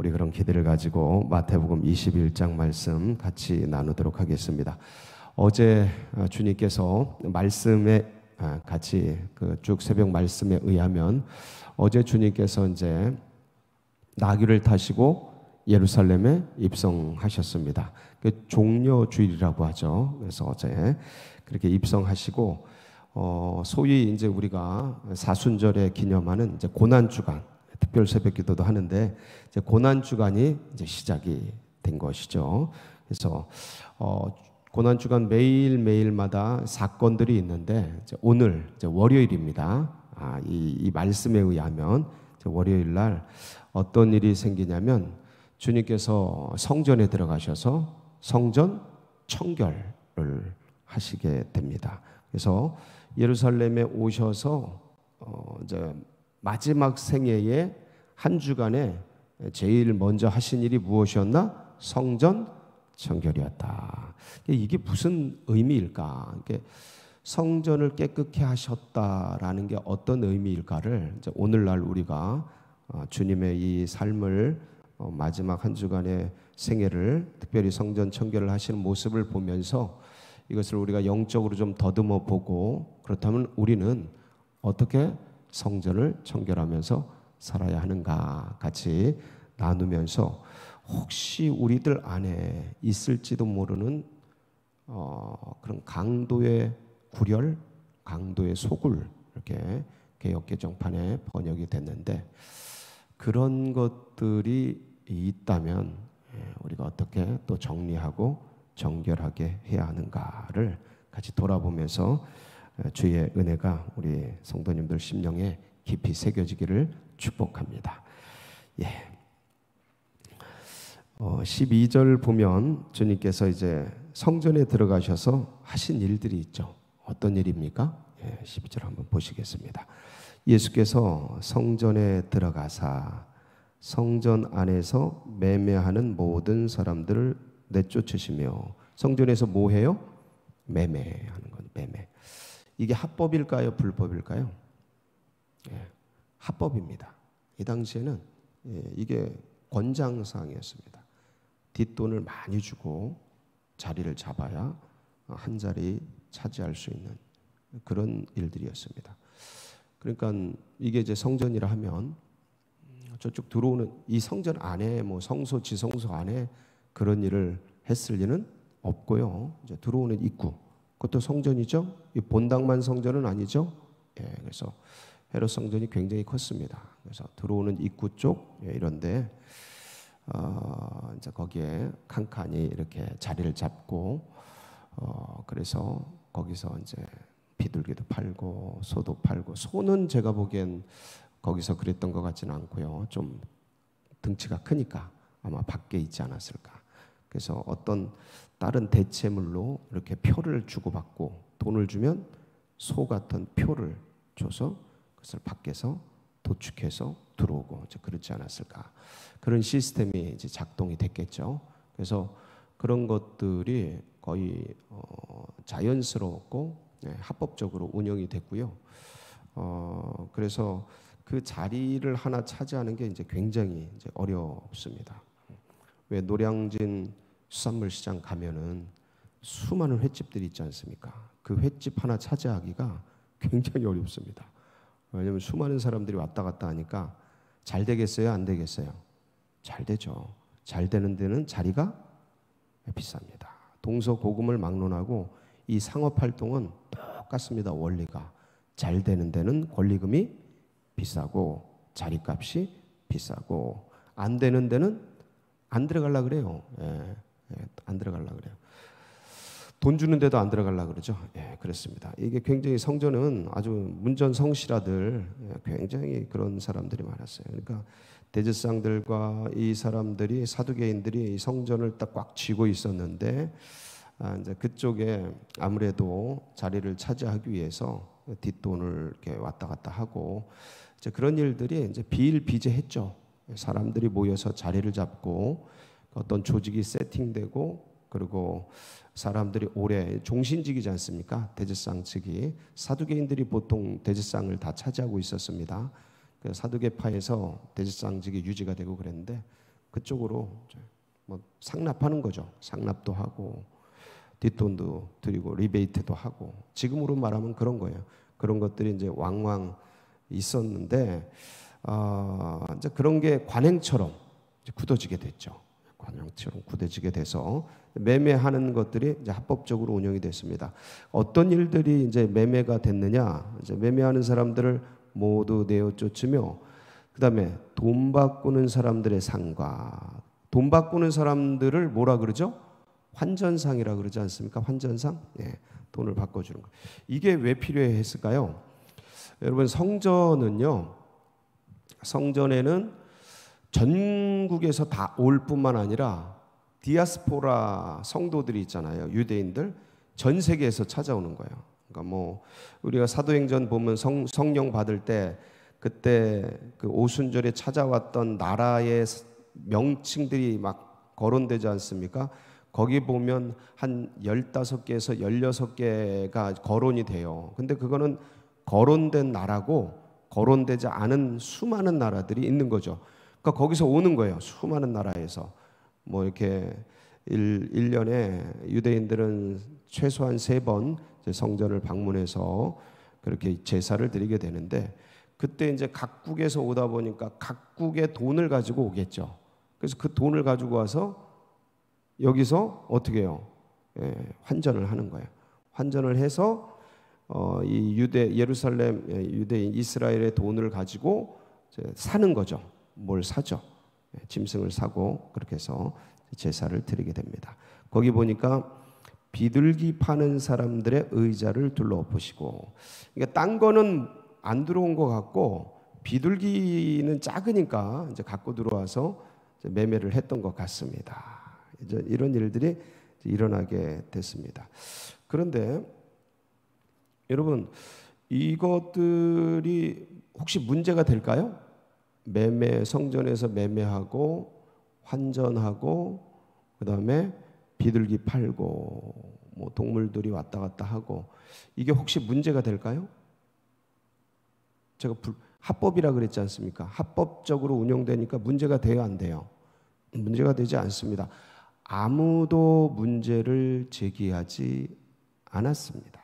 우리 그런 기대를 가지고 마태복음 21장 말씀 같이 나누도록 하겠습니다. 어제 어, 주님께서 말씀에 아, 같이 그쭉 새벽 말씀에 의하면 어제 주님께서 이제 나귀를 타시고 예루살렘에 입성하셨습니다. 그 종려 주일이라고 하죠. 그래서 어제 그렇게 입성하시고 어 소위 이제 우리가 사순절에 기념하는 이제 고난 주간 특별 새벽 기도도 하는데 이제 고난 주간이 이제 시작이 된 것이죠. 그래서 어, 고난 주간 매일 매일마다 사건들이 있는데 이제 오늘 이제 월요일입니다. 아, 이, 이 말씀에 의하면 월요일 날 어떤 일이 생기냐면 주님께서 성전에 들어가셔서 성전 청결을 하시게 됩니다. 그래서 예루살렘에 오셔서 어 이제 마지막 생애에 한 주간에 제일 먼저 하신 일이 무엇이었나? 성전 청결이었다. 이게 무슨 의미일까? 이게 성전을 깨끗게 하셨다라는 게 어떤 의미일까를 오늘날 우리가 어, 주님의 이 삶을 어, 마지막 한 주간의 생애를 특별히 성전 청결을 하시는 모습을 보면서 이것을 우리가 영적으로 좀 더듬어 보고 그렇다면 우리는 어떻게 성전을 청결하면서 살아야 하는가 같이 나누면서 혹시 우리들 안에 있을지도 모르는 어, 그런 강도의 구렬 강도의 속을 이렇게 개혁 개정판에 번역이 됐는데 그런 것들이 있다면 예, 우리가 어떻게 또 정리하고 정결하게 해야 하는가를 같이 돌아보면서 어, 주의 은혜가 우리 성도님들 심령에 깊이 새겨지기를 축복합니다. 예. 어, 12절 보면 주님께서 이제 성전에 들어가셔서 하신 일들이 있죠. 어떤 일입니까? 예, 12절 한번 보시겠습니다. 예수께서 성전에 들어가사 성전 안에서 매매하는 모든 사람들을 내쫓으시며 성전에서 뭐 해요? 매매하는 건 매매. 이게 합법일까요? 불법일까요? 예, 합법입니다. 이 당시에는 예, 이게 권장사항이었습니다. 뒷돈을 많이 주고 자리를 잡아야 한 자리 차지할 수 있는 그런 일들이었습니다. 그러니까 이게 이제 성전이라 하면 저쪽 들어오는 이 성전 안에 뭐 성소 지성소 안에 그런 일을 했을 리는 없고요. 이제 들어오는 입구 그것도 성전이죠. 이 본당만 성전은 아니죠. 예, 그래서 헤롯 성전이 굉장히 컸습니다. 그래서 들어오는 입구 쪽 예, 이런데 어, 이제 거기에 칸칸이 이렇게 자리를 잡고 어, 그래서 거기서 이제 비둘기도 팔고 소도 팔고 소는 제가 보기엔 거기서 그랬던 것 같지는 않고요. 좀 등치가 크니까 아마 밖에 있지 않았을까. 그래서 어떤 다른 대체물로 이렇게 표를 주고받고 돈을 주면 소 같은 표를 줘서 그것을 밖에서 도축해서 들어오고 이제 그렇지 않았을까 그런 시스템이 이제 작동이 됐겠죠. 그래서 그런 것들이 거의 어, 자연스러웠고 네, 합법적으로 운영이 됐고요. 어, 그래서 그 자리를 하나 차지하는 게 이제 굉장히 이제 어렵습니다. 왜 노량진 수산물 시장 가면은 수많은 횟집들이 있지 않습니까? 그 횟집 하나 차지하기가 굉장히 어렵습니다. 왜냐하면 수많은 사람들이 왔다 갔다 하니까 잘 되겠어요? 안 되겠어요? 잘 되죠. 잘 되는 데는 자리가 비쌉니다. 동서고금을 막론하고 이 상업 활동은 똑같습니다. 원리가 잘 되는 데는 권리금이 비싸고 자리값이 비싸고 안 되는 데는 안 들어갈라 그래요. 예, 예 안 들어갈라 그래요. 돈 주는데도 안 들어갈라 그러죠. 예, 그렇습니다. 이게 굉장히 성전은 아주 문전 성실아들 예, 굉장히 그런 사람들이 많았어요. 그러니까 대제상들과 이 사람들이 사두개인들이 성전을 딱 꽉 쥐고 있었는데 아, 이제 그쪽에 아무래도 자리를 차지하기 위해서 뒷돈을 이렇게 왔다 갔다 하고 이제 그런 일들이 이제 비일비재했죠. 사람들이 모여서 자리를 잡고 그 어떤 조직이 세팅되고 그리고 사람들이 오래 종신직이지 않습니까? 대제상 측이 사두개인들이 보통 대제상을 다 차지하고 있었습니다. 그 사두개파에서 대제상직이 유지가 되고 그랬는데 그쪽으로 뭐 상납하는 거죠. 상납도 하고 뒷돈도 드리고 리베이트도 하고 지금으로 말하면 그런 거예요. 그런 것들이 이제 왕왕 있었는데 어, 이제 그런 게 관행처럼 굳어지게 됐죠. 관행처럼 굳어지게 돼서 매매하는 것들이 이제 합법적으로 운영이 됐습니다. 어떤 일들이 이제 매매가 됐느냐? 이제 매매하는 사람들을 모두 내어 쫓으며 그다음에 돈 바꾸는 사람들의 상과 돈 바꾸는 사람들을 뭐라 그러죠? 환전상이라 그러지 않습니까? 환전상? 예. 돈을 바꿔 주는 거. 이게 왜 필요했을까요? 여러분 성전은요. 성전에는 전국에서 다 올 뿐만 아니라 디아스포라 성도들이 있잖아요. 유대인들 전 세계에서 찾아오는 거예요. 그러니까 뭐 우리가 사도행전 보면 성, 성령 받을 때 그때 그 오순절에 찾아왔던 나라의 명칭들이 막 거론되지 않습니까? 거기 보면 한 15개에서 16개가 거론이 돼요. 근데 그거는 거론된 나라고 거론되지 않은 수많은 나라들이 있는 거죠. 그러니까 거기서 오는 거예요. 수많은 나라에서 뭐 이렇게 1, 년에 유대인들은 최소한 세 번 성전을 방문해서 그렇게 제사를 드리게 되는데 그때 이제 각국에서 오다 보니까 각국의 돈을 가지고 오겠죠. 그래서 그 돈을 가지고 와서 여기서 어떻게 해 예, 환전을 하는 거예요. 환전을 해서 어, 이 유대 예루살렘 예, 유대인 이스라엘의 돈을 가지고 사는 거죠. 뭘 사죠? 예, 짐승을 사고 그렇게 해서 제사를 드리게 됩니다. 거기 보니까 비둘기 파는 사람들의 의자를 둘러보시고 그러니까 딴 거는 안 들어온 것 같고 비둘기는 작으니까 이제 갖고 들어와서 이제 매매를 했던 것 같습니다. 이제 이런 일들이 일어나게 됐습니다. 그런데 여러분 이것들이 혹시 문제가 될까요? 매매 성전에서 매매하고 환전하고 그다음에 비둘기 팔고 뭐 동물들이 왔다 갔다 하고 이게 혹시 문제가 될까요? 제가 불, 합법이라 그랬지 않습니까? 합법적으로 운영되니까 문제가 돼요, 안 돼요? 문제가 되지 않습니다. 아무도 문제를 제기하지 않았습니다.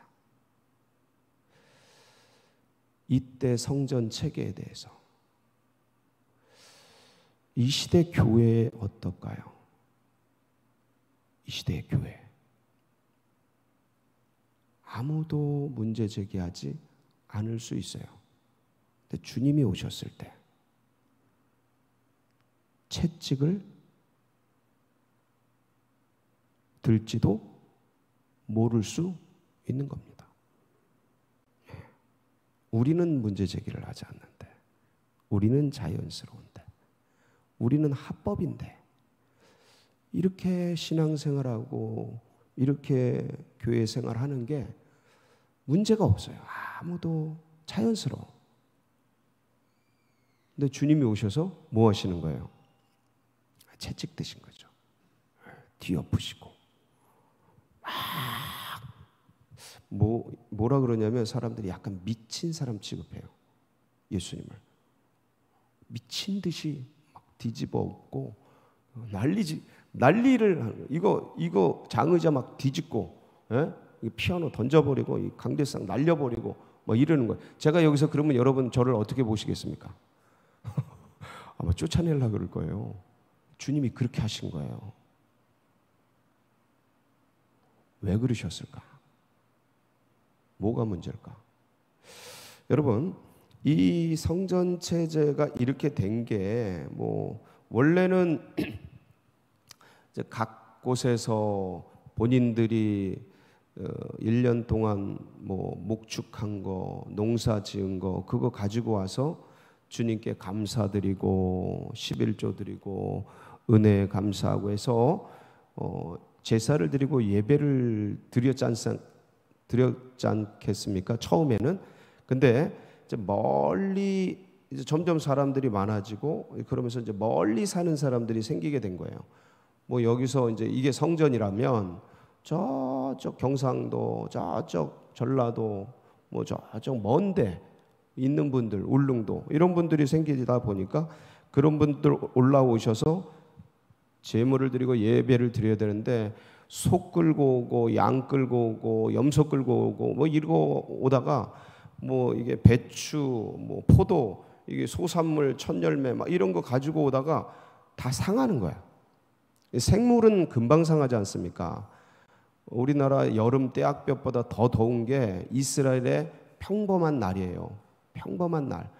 이때 성전 체계에 대해서 이 시대 교회 어떨까요? 이 시대 교회 아무도 문제 제기하지 않을 수 있어요. 근데 주님이 오셨을 때 채찍을 들지도 모를 수 있는 겁니다. 우리는 문제 제기를 하지 않는데, 우리는 자연스러운데, 우리는 합법인데, 이렇게 신앙생활하고 이렇게 교회 생활하는 게 문제가 없어요. 아무도 자연스러워. 근데 주님이 오셔서 뭐 하시는 거예요? 채찍 드신 거죠. 뒤엎으시고 뭐, 뭐라 그러냐면 사람들이 약간 미친 사람 취급해요. 예수님을. 미친 듯이 막 뒤집어 엎고 어, 난리지 난리를 이거 이거 장의자 막 뒤집고 예? 피아노 던져버리고 이 강대상 날려버리고 뭐 이러는 거예요. 제가 여기서 그러면 여러분 저를 어떻게 보시겠습니까? 아마 쫓아내려 그럴 거예요. 주님이 그렇게 하신 거예요. 왜 그러셨을까? 뭐가 문제일까? 여러분, 이 성전 체제가 이렇게 된 게 뭐 원래는 각 곳에서 본인들이 1년 어, 동안 뭐 목축한 거, 농사 지은 거 그거 가지고 와서 주님께 감사드리고 11조 드리고 은혜 감사하고 해서 어 제사를 드리고 예배를 드렸지 드렸지 않겠습니까? 처음에는. 근데 이제 멀리 이제 점점 사람들이 많아지고 그러면서 이제 멀리 사는 사람들이 생기게 된 거예요. 뭐 여기서 이제 이게 성전이라면 저쪽 경상도, 저쪽 전라도, 뭐 저쪽 먼데 있는 분들, 울릉도 이런 분들이 생기다 보니까 그런 분들 올라오셔서 제물을 드리고 예배를 드려야 되는데 소 끌고 오고 양 끌고 오고 염소 끌고 오고 뭐 이러고 오다가 뭐 이게 배추 뭐 포도 이게 소산물 천열매 막 이런 거 가지고 오다가 다 상하는 거야. 생물은 금방 상하지 않습니까? 우리나라 여름 떼약볕보다 더 더운 게 이스라엘의 평범한 날이에요. 평범한 날.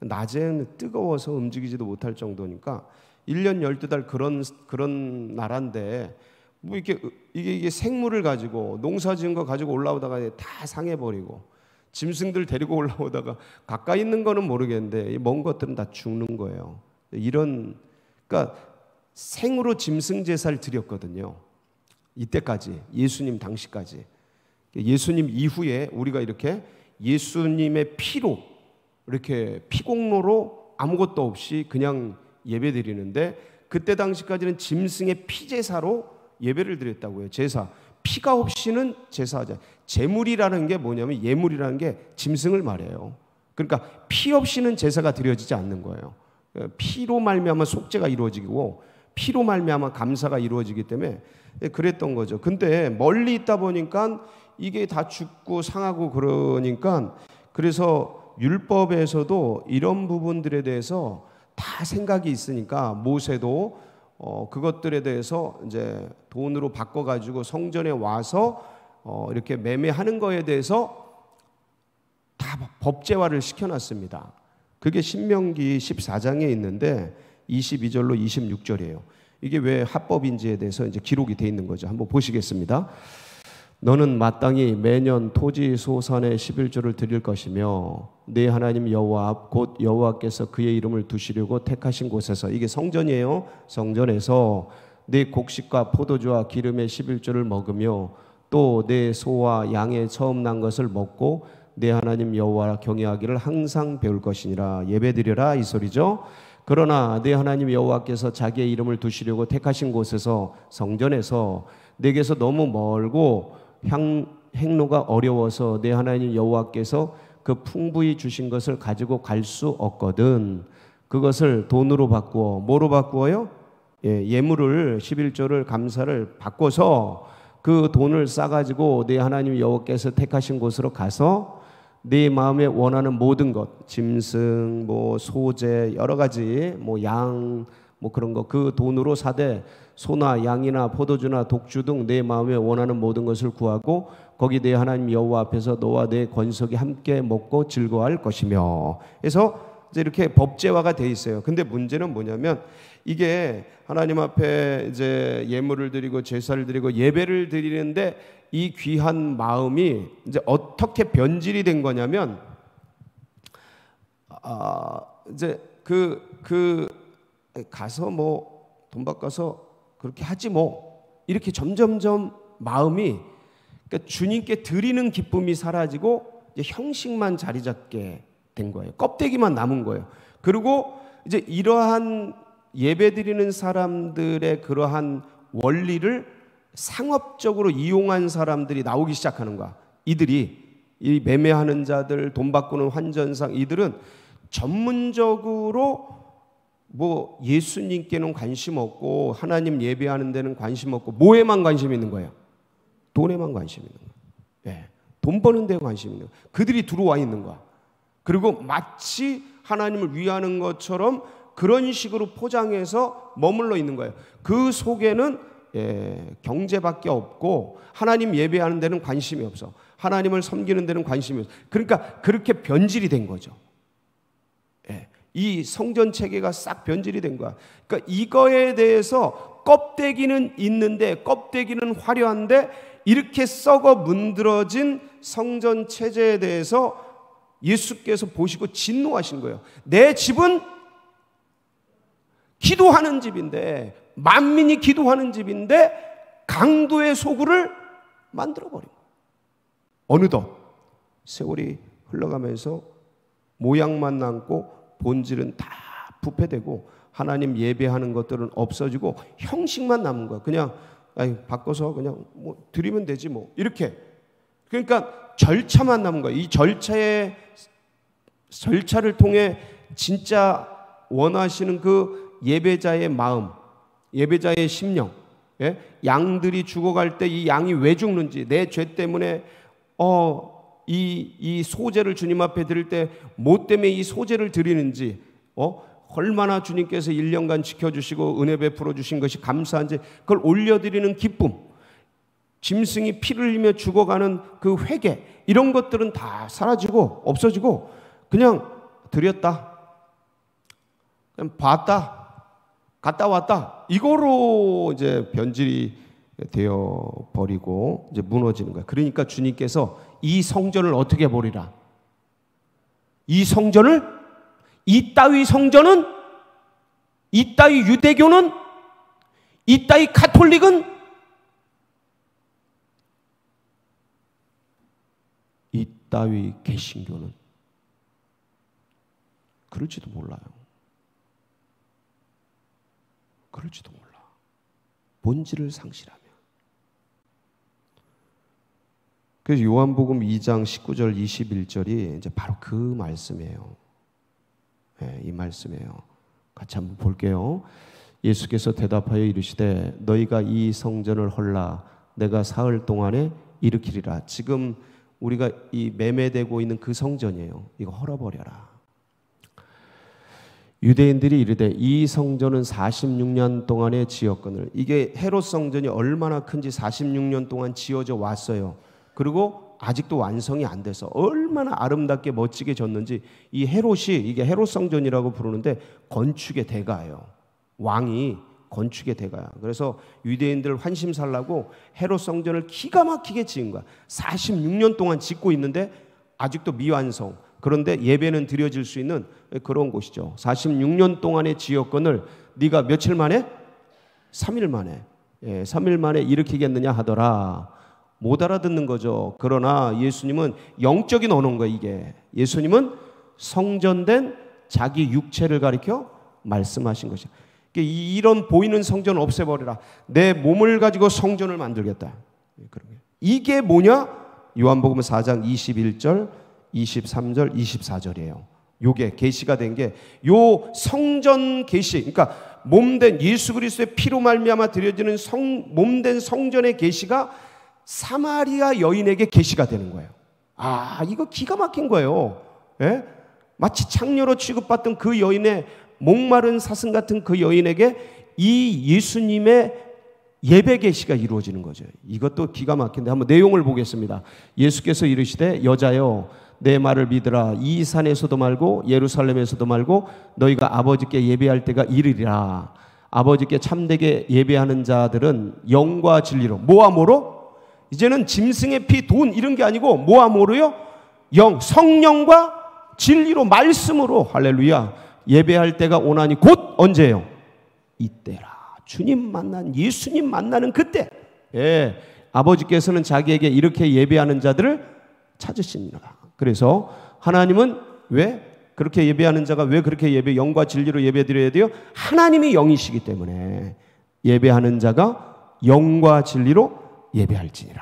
낮에는 뜨거워서 움직이지도 못할 정도니까 1년 12달 그런 그런 나라인데 뭐 이렇게 이게, 이게 생물을 가지고 농사 지은 거 가지고 올라오다가 다 상해 버리고 짐승들 데리고 올라오다가 가까이 있는 거는 모르겠는데 먼 것들은 다 죽는 거예요. 이런 그러니까 생으로 짐승 제사를 드렸거든요. 이때까지 예수님 당시까지 예수님 이후에 우리가 이렇게 예수님의 피로 이렇게 피공로로 아무것도 없이 그냥 예배드리는데 그때 당시까지는 짐승의 피제사로 예배를 드렸다고요. 제사. 피가 없이는 제사하자. 제물이라는 게 뭐냐면 예물이라는 게 짐승을 말해요. 그러니까 피 없이는 제사가 드려지지 않는 거예요. 피로 말미암아 속죄가 이루어지고 피로 말미암아 감사가 이루어지기 때문에 그랬던 거죠. 근데 멀리 있다 보니까 이게 다 죽고 상하고 그러니까 그래서 율법에서도 이런 부분들에 대해서 다 생각이 있으니까 모세도 어, 그것들에 대해서 이제 돈으로 바꿔가지고 성전에 와서 어, 이렇게 매매하는 거에 대해서 다 법제화를 시켜놨습니다. 그게 신명기 14장에 있는데 22절로 26절이에요. 이게 왜 합법인지에 대해서 이제 기록이 돼 있는 거죠. 한번 보시겠습니다. 너는 마땅히 매년 토지 소산의 11조를 드릴 것이며 네 하나님 여호와 곧 여호와께서 그의 이름을 두시려고 택하신 곳에서 이게 성전이에요. 성전에서 네 곡식과 포도주와 기름의 11조를 먹으며 또 네 소와 양의 처음 난 것을 먹고 네 하나님 여호와 경외하기를 항상 배울 것이니라 예배드려라 이 소리죠. 그러나 네 하나님 여호와께서 자기의 이름을 두시려고 택하신 곳에서 성전에서 내게서 너무 멀고 향, 행로가 어려워서 내 하나님 여호와께서 그 풍부히 주신 것을 가지고 갈 수 없거든. 그것을 돈으로 바꾸어 뭐로 바꾸어요? 예, 예물을 11조를 감사를 바꿔서 그 돈을 싸 가지고 내 하나님 여호와께서 택하신 곳으로 가서 네 마음에 원하는 모든 것, 짐승, 뭐 소재, 여러 가지, 뭐 양, 뭐 그런 거 그 돈으로 사되 소나 양이나 포도주나 독주 등 내 마음에 원하는 모든 것을 구하고 거기 내 하나님 여호와 앞에서 너와 내권석이 함께 먹고 즐거워할 것이며 그래서 이제 이렇게 법제화가 돼 있어요. 근데 문제는 뭐냐면 이게 하나님 앞에 이제 예물을 드리고 제사를 드리고 예배를 드리는데 이 귀한 마음이 이제 어떻게 변질이 된 거냐면 아 이제 그그 그, 그 가서 뭐 돈 바꿔서 그렇게 하지 뭐 이렇게 점점점 마음이 그러니까 주님께 드리는 기쁨이 사라지고 형식만 자리 잡게 된 거예요. 껍데기만 남은 거예요. 그리고 이제 이러한 예배 드리는 사람들의 그러한 원리를 상업적으로 이용한 사람들이 나오기 시작하는 거야. 이들이 이 매매하는 자들, 돈 바꾸는 환전상 이들은 전문적으로 뭐 예수님께는 관심 없고 하나님 예배하는 데는 관심 없고 뭐에만 관심 있는 거예요? 돈에만 관심 있는 거예요. 예. 돈 버는 데 관심 있는 거예요. 그들이 들어와 있는 거야. 그리고 마치 하나님을 위하는 것처럼 그런 식으로 포장해서 머물러 있는 거예요. 그 속에는 예, 경제밖에 없고 하나님 예배하는 데는 관심이 없어. 하나님을 섬기는 데는 관심이 없어. 그러니까 그렇게 변질이 된 거죠. 이 성전 체계가 싹 변질이 된 거야. 그러니까 이거에 대해서 껍데기는 있는데 껍데기는 화려한데 이렇게 썩어 문드러진 성전 체제에 대해서 예수께서 보시고 진노하신 거예요. 내 집은 기도하는 집인데 만민이 기도하는 집인데 강도의 소굴을 만들어 버린 거예요. 어느덧 세월이 흘러가면서 모양만 남고 본질은 다 부패되고 하나님 예배하는 것들은 없어지고 형식만 남은 거야. 그냥 아니, 바꿔서 그냥 뭐 드리면 되지 뭐 이렇게. 그러니까 절차만 남은 거야. 이 절차의 절차를 통해 진짜 원하시는 그 예배자의 마음, 예배자의 심령, 예? 양들이 죽어갈 때 이 양이 왜 죽는지 내 죄 때문에 어 이, 이 소재를 주님 앞에 드릴 때 뭐 때문에 이 소재를 드리는지, 어? 얼마나 주님께서 1년간 지켜주시고 은혜 베풀어 주신 것이 감사한지 그걸 올려드리는 기쁨, 짐승이 피를 흘리며 죽어가는 그 회개, 이런 것들은 다 사라지고 없어지고 그냥 드렸다. 그냥 봤다. 갔다 왔다. 이거로 이제 변질이 되어 버리고 이제 무너지는 거야. 그러니까 주님께서 이 성전을 어떻게 버리라? 이 성전을 이 따위 성전은 이 따위 유대교는 이 따위 카톨릭은 이 따위 개신교는 그럴지도 몰라요. 그럴지도 몰라. 본질을 상실하다 그래서 요한복음 2장 19절 21절이 이제 바로 그 말씀이에요. 네, 이 말씀이에요. 같이 한번 볼게요. 예수께서 대답하여 이르시되 너희가 이 성전을 헐라 내가 사흘 동안에 일으키리라. 지금 우리가 이 매매되고 있는 그 성전이에요. 이거 헐어버려라. 유대인들이 이르되 이 성전은 46년 동안의 지역근을 이게 헤롯 성전이 얼마나 큰지 46년 동안 지어져 왔어요. 그리고 아직도 완성이 안 돼서 얼마나 아름답게 멋지게 졌는지 이 헤롯이 이게 헤롯 성전이라고 부르는데 건축의 대가예요. 왕이 건축의 대가야. 그래서 유대인들 환심 살라고 헤롯 성전을 기가 막히게 지은 거야. 46년 동안 짓고 있는데 아직도 미완성. 그런데 예배는 드려질 수 있는 그런 곳이죠. 46년 동안의 지역권을 네가 며칠 만에? 3일 만에. 예, 3일 만에 일으키겠느냐 하더라. 못 알아듣는 거죠. 그러나 예수님은 영적인 언어인 거예요, 이게. 예수님은 성전된 자기 육체를 가리켜 말씀하신 것이야. 그러니까 이런 보이는 성전을 없애버리라. 내 몸을 가지고 성전을 만들겠다. 이게 뭐냐? 요한복음 4장 21절, 23절, 24절이에요. 요게 계시가 된 게 요 성전 계시. 그러니까 몸된 예수 그리스도의 피로 말미암아 드려지는 성 몸된 성전의 계시가 사마리아 여인에게 계시가 되는 거예요. 아, 이거 기가 막힌 거예요. 예? 마치 창녀로 취급받던 그 여인의 목마른 사슴 같은 그 여인에게 이 예수님의 예배 계시가 이루어지는 거죠. 이것도 기가 막힌데 한번 내용을 보겠습니다. 예수께서 이르시되 여자여 내 말을 믿으라 이 산에서도 말고 예루살렘에서도 말고 너희가 아버지께 예배할 때가 이르리라. 아버지께 참되게 예배하는 자들은 영과 진리로 모함으로 이제는 짐승의 피, 돈 이런 게 아니고 모함으로요? 영, 성령과 진리로 말씀으로 할렐루야. 예배할 때가 오나니 곧 언제예요? 이때라. 주님 만난 예수님 만나는 그때. 예. 아버지께서는 자기에게 이렇게 예배하는 자들을 찾으십니다. 그래서 하나님은 왜 그렇게 예배하는 자가 왜 그렇게 예배 영과 진리로 예배드려야 돼요? 하나님이 영이시기 때문에 예배하는 자가 영과 진리로 예배할지니라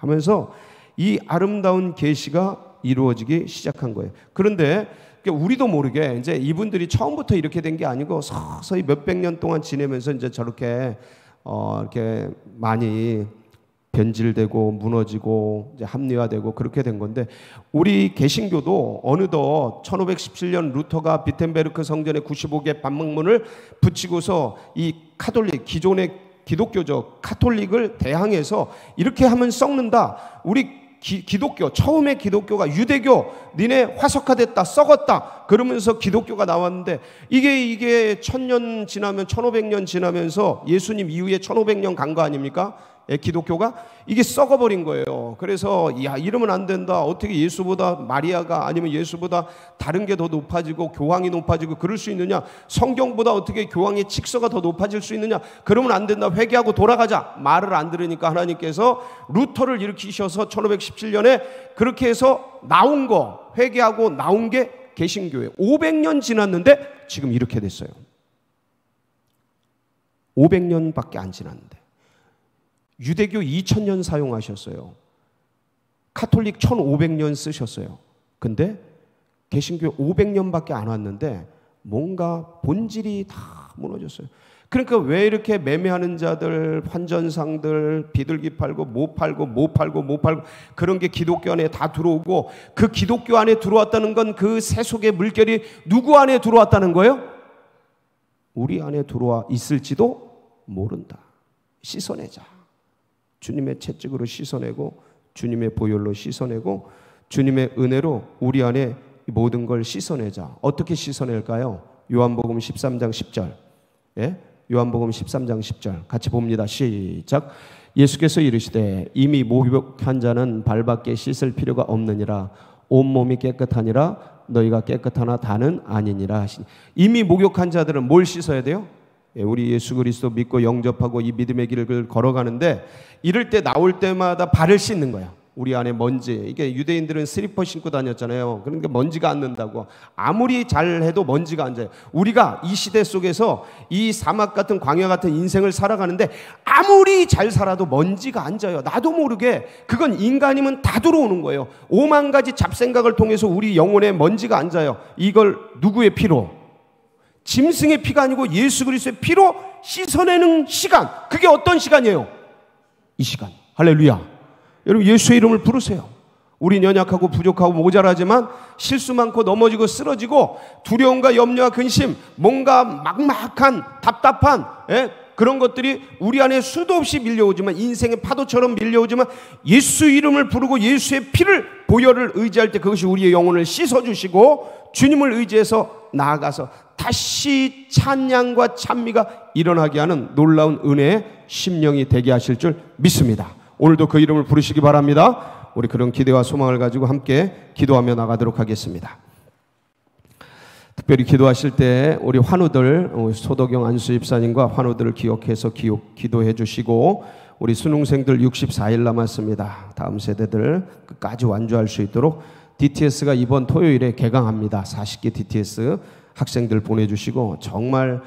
하면서 이 아름다운 계시가 이루어지기 시작한 거예요. 그런데 그러니까 우리도 모르게 이제 이분들이 처음부터 이렇게 된 게 아니고 서서히 몇 백 년 동안 지내면서 이제 저렇게 어 이렇게 많이 변질되고 무너지고 이제 합리화되고 그렇게 된 건데 우리 개신교도 어느덧 1517년 루터가 비텐베르크 성전의 95개 반문문을 붙이고서 이 카톨릭 기존의 기독교적 카톨릭을 대항해서 이렇게 하면 썩는다. 우리 기, 기독교 처음에 기독교가 유대교 니네 화석화됐다 썩었다 그러면서 기독교가 나왔는데 이게 이게 천년 지나면 천오백 년 지나면서 예수님 이후에 천오백 년간 거 아닙니까? 예, 기독교가 이게 썩어버린 거예요. 그래서 야 이러면 안 된다. 어떻게 예수보다 마리아가 아니면 예수보다 다른 게 더 높아지고 교황이 높아지고 그럴 수 있느냐? 성경보다 어떻게 교황의 직서가 더 높아질 수 있느냐? 그러면 안 된다. 회개하고 돌아가자. 말을 안 들으니까 하나님께서 루터를 일으키셔서 1517년에 그렇게 해서 나온 거 회개하고 나온 게 개신교회. 500년 지났는데 지금 이렇게 됐어요. 500년밖에 안 지났는데. 유대교 2000년 사용하셨어요. 카톨릭 1500년 쓰셨어요. 근데 개신교 500년밖에 안 왔는데 뭔가 본질이 다 무너졌어요. 그러니까 왜 이렇게 매매하는 자들, 환전상들, 비둘기 팔고 못 팔고 못 팔고 못 팔고 그런 게 기독교 안에 다 들어오고 그 기독교 안에 들어왔다는 건 그 세속의 물결이 누구 안에 들어왔다는 거예요? 우리 안에 들어와 있을지도 모른다. 씻어내자. 주님의 채찍으로 씻어내고 주님의 보혈로 씻어내고 주님의 은혜로 우리 안에 모든 걸 씻어내자. 어떻게 씻어낼까요? 요한복음 13장 10절. 예? 요한복음 13장 10절. 같이 봅니다. 시작. 예수께서 이르시되 이미 목욕한 자는 발밖에 씻을 필요가 없느니라 온 몸이 깨끗하니라 너희가 깨끗하나 다는 아니니라 하시니 이미 목욕한 자들은 뭘 씻어야 돼요? 예, 우리 예수 그리스도 믿고 영접하고 이 믿음의 길을 그 걸어가는데 이럴 때 나올 때마다 발을 씻는 거야. 우리 안에 먼지. 이게 유대인들은 슬리퍼 신고 다녔잖아요. 그러니까 먼지가 안 는다고. 아무리 잘해도 먼지가 안 자요. 우리가 이 시대 속에서 이 사막 같은 광야 같은 인생을 살아가는데 아무리 잘 살아도 먼지가 안 자요. 나도 모르게 그건 인간이면 다 들어오는 거예요. 오만 가지 잡생각을 통해서 우리 영혼에 먼지가 안 자요. 이걸 누구의 피로? 짐승의 피가 아니고 예수 그리스도의 피로 씻어내는 시간. 그게 어떤 시간이에요? 이 시간. 할렐루야. 여러분 예수의 이름을 부르세요. 우린 연약하고 부족하고 모자라지만 실수 많고 넘어지고 쓰러지고 두려움과 염려와 근심, 뭔가 막막한 답답한 예? 그런 것들이 우리 안에 수도 없이 밀려오지만 인생의 파도처럼 밀려오지만 예수 이름을 부르고 예수의 피를 보혈을 의지할 때 그것이 우리의 영혼을 씻어 주시고 주님을 의지해서 나아가서 다시 찬양과 찬미가 일어나게 하는 놀라운 은혜의 심령이 되게 하실 줄 믿습니다. 오늘도 그 이름을 부르시기 바랍니다. 우리 그런 기대와 소망을 가지고 함께 기도하며 나가도록 하겠습니다. 특별히 기도하실 때 우리 환우들 소덕영 안수 입사님과 환우들을 기억해서 기도해 주시고 우리 수능생들 64일 남았습니다. 다음 세대들 끝까지 완주할 수 있도록 DTS가 이번 토요일에 개강합니다. 40개 DTS 학생들 보내주시고 정말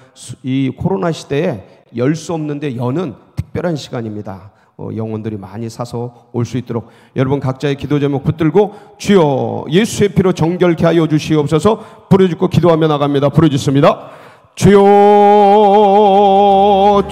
이 코로나 시대에 열 수 없는데 여는 특별한 시간입니다. 어, 영혼들이 많이 사서 올 수 있도록 여러분 각자의 기도 제목 붙들고 주여 예수의 피로 정결케 하여 주시옵소서 부르짖고 기도하며 나갑니다. 부르짖습니다. 주여